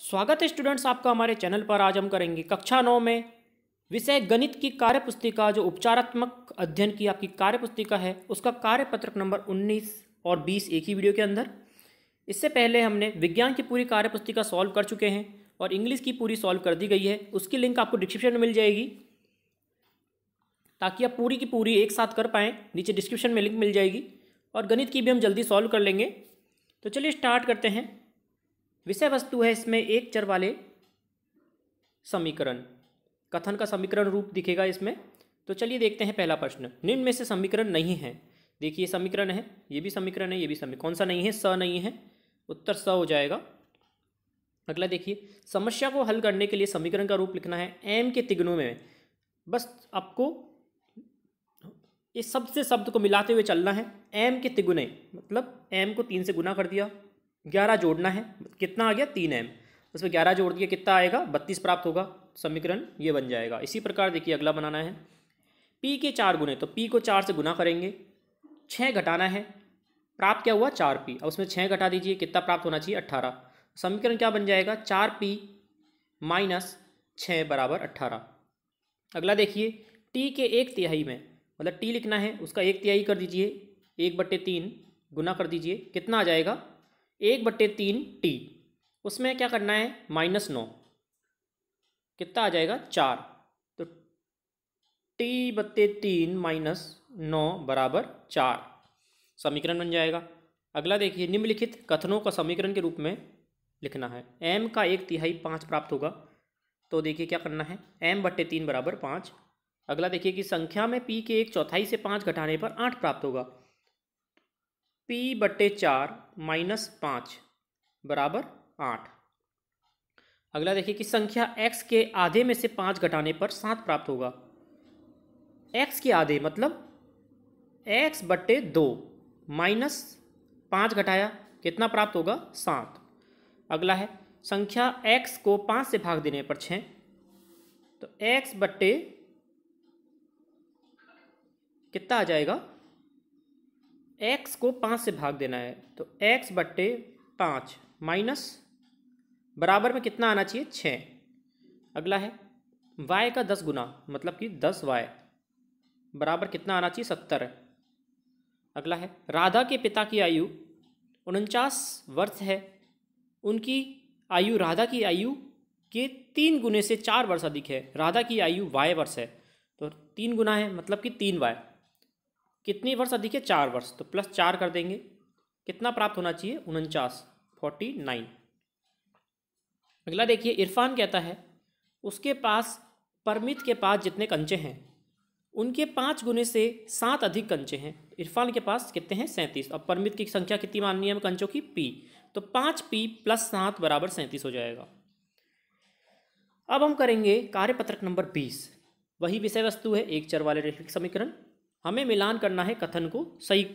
स्वागत है स्टूडेंट्स आपका हमारे चैनल पर आज हम करेंगे कक्षा नौ में विषय गणित की कार्यपुस्तिका जो उपचारात्मक अध्ययन की आपकी कार्यपुस्तिका है उसका कार्यपत्रक नंबर 19 और 20 एक ही वीडियो के अंदर इससे पहले हमने विज्ञान की पूरी कार्यपुस्तिका सॉल्व कर चुके हैं और इंग्लिश की पूरी सॉल्व कर दी गई है उसकी लिंक आपको डिस्क्रिप्शन में मिल जाएगी ताकि आप पूरी की पूरी एक साथ कर पाएँ नीचे डिस्क्रिप्शन में लिंक मिल जाएगी और गणित की भी हम जल्दी सॉल्व कर लेंगे तो चलिए स्टार्ट करते हैं विषय वस्तु है इसमें एक चर वाले समीकरण कथन का समीकरण रूप दिखेगा इसमें तो चलिए देखते हैं पहला प्रश्न निम्न में से समीकरण नहीं है देखिए समीकरण है ये भी समीकरण है ये भी समीकरण कौन सा नहीं है स नहीं है उत्तर स हो जाएगा अगला देखिए समस्या को हल करने के लिए समीकरण का रूप लिखना है एम के तिगुनों में बस आपको इस सबसे शब्द को मिलाते हुए चलना है एम के तिगुने मतलब एम को तीन से गुना कर दिया ग्यारह जोड़ना है कितना आ गया तीन एम उसमें ग्यारह जोड़ दिया कितना आएगा बत्तीस प्राप्त होगा समीकरण ये बन जाएगा इसी प्रकार देखिए अगला बनाना है पी के चार गुने तो पी को चार से गुना करेंगे छः घटाना है प्राप्त क्या हुआ चार पी अब उसमें छः घटा दीजिए कितना प्राप्त होना चाहिए अट्ठारह समीकरण क्या बन जाएगा चार पी माइनस छः बराबर अट्ठारह अगला देखिए टी के एक तिहाई में मतलब टी लिखना है उसका एक तिहाई कर दीजिए एक बट्टे तीन गुना कर दीजिए कितना आ जाएगा एक बट्टे तीन टी उसमें क्या करना है माइनस नौ कितना आ जाएगा चार तो टी बट्टे तीन माइनस नौ बराबर चार समीकरण बन जाएगा अगला देखिए निम्नलिखित कथनों का समीकरण के रूप में लिखना है एम का एक तिहाई पाँच प्राप्त होगा तो देखिए क्या करना है एम बट्टे तीन बराबर पाँच अगला देखिए कि संख्या में पी के एक चौथाई से पाँच घटाने पर आठ प्राप्त होगा पी बट्टे चार माइनस पाँच बराबर आठ अगला देखिए कि संख्या x के आधे में से पाँच घटाने पर सात प्राप्त होगा x के आधे मतलब x बट्टे दो माइनस पाँच घटाया कितना प्राप्त होगा सात अगला है संख्या x को पाँच से भाग देने पर छः तो x बट्टे कितना आ जाएगा एक्स को पाँच से भाग देना है तो एक्स बट्टे पाँच माइनस बराबर में कितना आना चाहिए छः अगला है वाई का दस गुना मतलब कि दस वाई बराबर कितना आना चाहिए सत्तर अगला है राधा के पिता की आयु उनचास वर्ष है उनकी आयु राधा की आयु के तीन गुने से चार वर्ष अधिक है राधा की आयु वाई वर्ष है तो तीन गुना है मतलब कि तीन वाई कितनी वर्ष अधिक है चार वर्ष तो प्लस चार कर देंगे कितना प्राप्त होना चाहिए उनचास फोर्टी नाइन अगला देखिए इरफान कहता है उसके पास परमित के पास जितने कंचे हैं उनके पाँच गुने से सात अधिक कंचे हैं इरफान के पास कितने हैं सैंतीस और परमित की संख्या कितनी माननी है हम कंचों की पी तो पाँच पी प्लस सात बराबर सैंतीस हो जाएगा अब हम करेंगे कार्यपत्रक नंबर बीस वही विषय वस्तु है एक चर वाले रेखिक समीकरण हमें मिलान करना है कथन को सही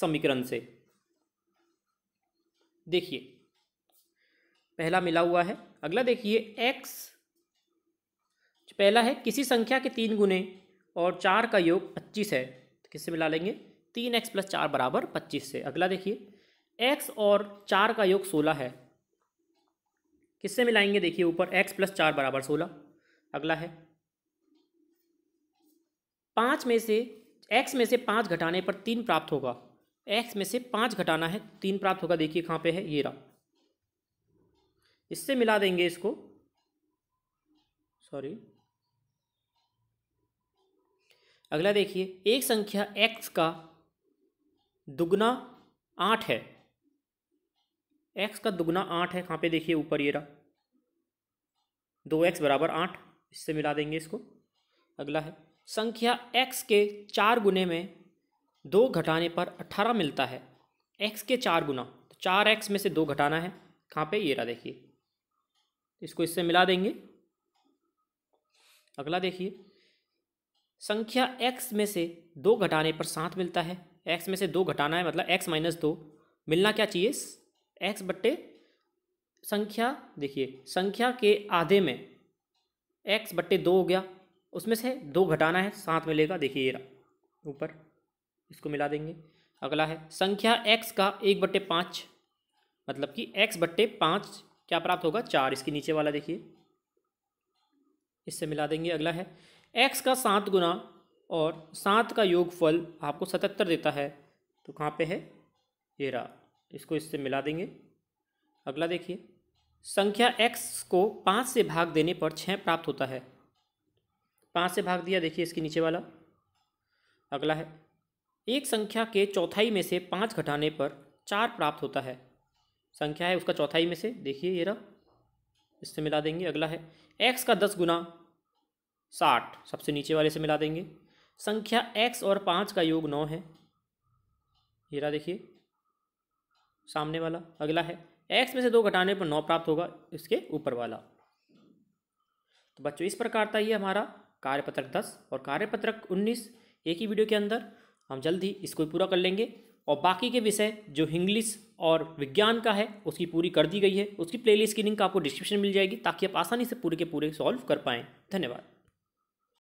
समीकरण से देखिए पहला मिला हुआ है अगला देखिए एक्स पहला है किसी संख्या के तीन गुने और चार का योग पच्चीस है तो किससे मिला लेंगे तीन एक्स प्लस चार बराबर पच्चीस से अगला देखिए एक्स और चार का योग सोलह है किससे मिलाएंगे देखिए ऊपर एक्स प्लस चार बराबर सोलह अगला है पाँच में से एक्स में से पाँच घटाने पर तीन प्राप्त होगा एक्स में से पाँच घटाना है तीन प्राप्त होगा देखिए कहाँ पे है ये रहा इससे मिला देंगे इसको सॉरी अगला देखिए एक संख्या एक्स का दुगना आठ है एक्स का दुगना आठ है कहाँ पे देखिए ऊपर ये रहा दो एक्स बराबर आठ इससे मिला देंगे इसको अगला है संख्या x के चार गुने में दो घटाने पर अट्ठारह मिलता है x के चार गुना तो चार एक्स में से दो घटाना है कहाँ पे ये रहा देखिए इसको इससे मिला देंगे अगला देखिए संख्या x में से दो घटाने पर सात मिलता है x में से दो घटाना है मतलब x माइनस दो मिलना क्या चाहिए x बट्टे संख्या देखिए संख्या के आधे में x बट्टे दो हो गया उसमें से दो घटाना है साथ में लेगा देखिए ये ऊपर इसको मिला देंगे अगला है संख्या एक्स का एक बट्टे पाँच मतलब कि एक्स बट्टे पाँच क्या प्राप्त होगा चार इसके नीचे वाला देखिए इससे मिला देंगे अगला है एक्स का सात गुना और सात का योगफल आपको सतहत्तर देता है तो कहाँ पे है ये रहा इसको इससे मिला देंगे अगला देखिए संख्या एक्स को पाँच से भाग देने पर छः प्राप्त होता है पाँच से भाग दिया देखिए इसके नीचे वाला अगला है एक संख्या के चौथाई में से पाँच घटाने पर चार प्राप्त होता है संख्या है उसका चौथाई में से देखिए ये रहा इससे मिला देंगे अगला है एक्स का दस गुना साठ सबसे नीचे वाले से मिला देंगे संख्या एक्स और पाँच का योग नौ है ये रहा देखिए सामने वाला अगला है एक्स में से दो घटाने पर नौ प्राप्त होगा इसके ऊपर वाला तो बच्चों इस प्रकार था ये हमारा कार्यपत्रक दस और कार्यपत्रक उन्नीस एक ही वीडियो के अंदर हम जल्द ही इसको पूरा कर लेंगे और बाकी के विषय जो इंग्लिश और विज्ञान का है उसकी पूरी कर दी गई है उसकी प्लेलिस्ट की लिंक आपको डिस्क्रिप्शन मिल जाएगी ताकि आप आसानी से पूरे के पूरे सॉल्व कर पाएँ धन्यवाद